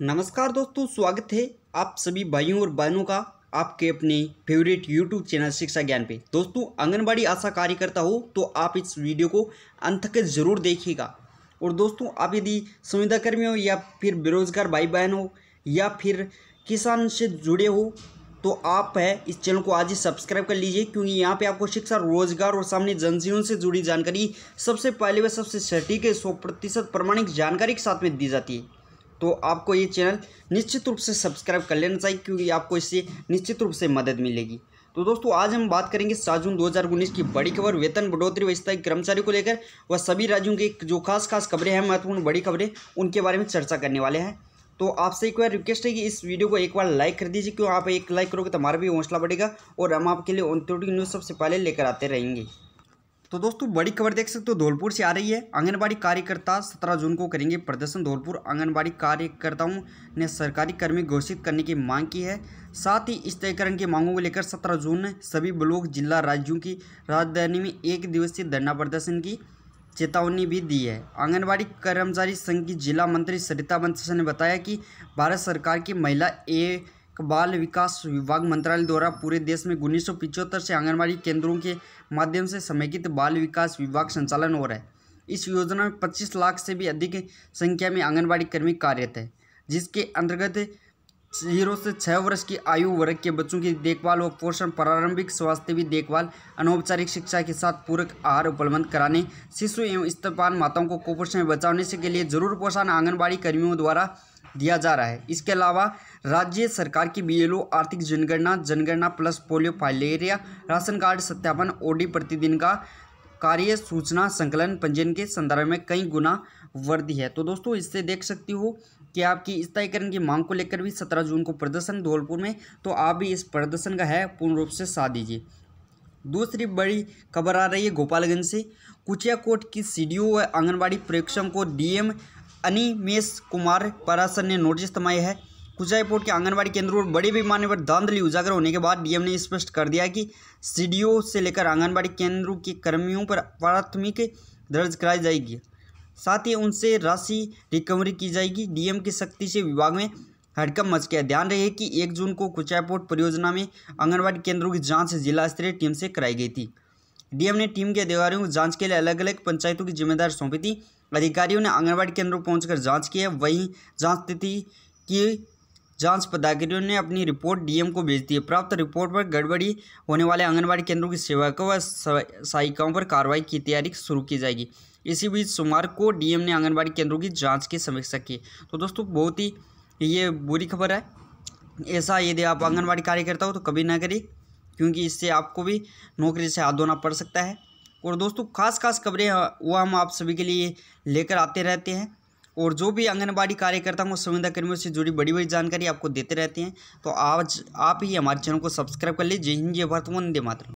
नमस्कार दोस्तों स्वागत है आप सभी भाइयों और बहनों का आपके अपने फेवरेट यूट्यूब चैनल शिक्षा ज्ञान पे दोस्तों आंगनबाड़ी आशा कार्यकर्ता हो तो आप इस वीडियो को अंत तक जरूर देखिएगा और दोस्तों आप यदि संविदाकर्मी हो या फिर बेरोजगार भाई बहन हो या फिर किसान से जुड़े हो तो आप है इस चैनल को आज ही सब्सक्राइब कर लीजिए क्योंकि यहाँ पे आपको शिक्षा रोजगार और सामने जनजीवन से जुड़ी जानकारी सबसे पहले व सबसे सटीक सौ प्रतिशत प्रमाणिक जानकारी के साथ में दी जाती है तो आपको ये चैनल निश्चित रूप से सब्सक्राइब कर लेना चाहिए क्योंकि आपको इससे निश्चित रूप से मदद मिलेगी तो दोस्तों आज हम बात करेंगे सात जून दो की बड़ी खबर वेतन बढ़ोतरी व स्थायी कर्मचारी को लेकर व सभी राज्यों की जो खास खास खबरें हैं महत्वपूर्ण बड़ी खबरें उनके बारे में चर्चा करने वाले हैं तो आपसे एक बार रिक्वेस्ट है कि इस वीडियो को एक बार लाइक कर दीजिए क्यों आप एक लाइक करोगे तो हमारा भी हौसला बढ़ेगा और हम आपके लिए अंतरिक्ष न्यूज़ सबसे पहले लेकर आते रहेंगे तो दोस्तों बड़ी खबर देख सकते हो धौलपुर से आ रही है आंगनबाड़ी कार्यकर्ता 17 जून को करेंगे प्रदर्शन धौलपुर आंगनबाड़ी कार्यकर्ताओं ने सरकारी कर्मी घोषित करने की मांग की है साथ ही इस तयकरण की मांगों को लेकर 17 जून ने सभी ब्लॉक जिला राज्यों की राजधानी में एक दिवसीय धरना प्रदर्शन की चेतावनी भी दी है आंगनबाड़ी कर्मचारी संघ की जिला मंत्री सरिता बंसा ने बताया कि भारत सरकार की महिला ए बाल विकास विभाग मंत्रालय द्वारा पूरे देश में उन्नीस से आंगनबाड़ी केंद्रों के माध्यम से समेकित बाल विकास विभाग संचालन हो रहा है इस योजना में 25 लाख से भी अधिक संख्या में आंगनबाड़ी कर्मी कार्यरत है जिसके अंतर्गत जीरो से छः वर्ष की आयु वर्ग के बच्चों की देखभाल व पोषण प्रारंभिक स्वास्थ्य भी देखभाल अनौपचारिक शिक्षा के साथ पूरक आहार उपलब्ध कराने शिशु एवं स्तरपान माताओं को कुपोषण बचाने से के लिए जरूर पोषण आंगनबाड़ी कर्मियों द्वारा दिया जा रहा है इसके अलावा राज्य सरकार की बी आर्थिक जनगणना जनगणना plus polio filaria ration card सत्यापन ओडी प्रतिदिन का कार्य सूचना संकलन पंजीयन के संदर्भ में कई गुना वृद्धि है तो दोस्तों इससे देख सकती हो कि आपकी स्थायीकरण की मांग को लेकर भी सत्रह जून को प्रदर्शन धौलपुर में तो आप भी इस प्रदर्शन का है पूर्ण रूप से साथ दीजिए दूसरी बड़ी खबर आ रही है गोपालगंज से कुचियाकोट की सी डी ओ व आंगनबाड़ी प्रेक्षकों को डीएम अनिमेश कुमार पराशर ने नोटिस थमाया है कुचाईपोर्ट के आंगनबाड़ी केंद्रों और बड़े पैमाने पर धांधली उजागर होने के बाद डीएम ने स्पष्ट कर दिया कि सी से लेकर आंगनबाड़ी केंद्रों के कर्मियों पर प्राथमिक दर्ज कराई जाएगी साथ ही उनसे राशि रिकवरी की जाएगी डीएम की सख्ती से विभाग में हड़कम मच गया ध्यान रहे कि एक जून को कुचायपोर्ट परियोजना में आंगनबाड़ी केंद्रों की जांच जिला स्तरीय टीम से कराई गई थी डीएम ने टीम के अधिकारियों को जांच के लिए अलग अलग पंचायतों की जिम्मेदारी सौंपी थी अधिकारियों ने आंगनबाड़ी केंद्रों पहुंचकर जांच की है वहीं जांच तिथि की जांच पदाधिकारियों ने अपनी रिपोर्ट डीएम को भेज दी है प्राप्त रिपोर्ट पर गड़बड़ी होने वाले आंगनबाड़ी केंद्रों की सेवकों व सहायिकाओं पर कार्रवाई की तैयारी शुरू की जाएगी इसी बीच सोमवार को डीएम ने आंगनबाड़ी केंद्रों की जाँच की समीक्षा की तो दोस्तों बहुत ही ये बुरी खबर है ऐसा यदि आप आंगनबाड़ी कार्यकर्ता हो तो कभी ना करें क्योंकि इससे आपको भी नौकरी से हाथ धोना पड़ सकता है और दोस्तों खास खास खबरें वह हम आप सभी के लिए लेकर आते रहते हैं और जो भी आंगनबाड़ी कार्यकर्ताओं को संविदा कर्मियों से जुड़ी बड़ी बड़ी जानकारी आपको देते रहते हैं तो आज आप ही हमारे चैनल को सब्सक्राइब कर लीजिए जय हिंद जय भारत वंदे मातरम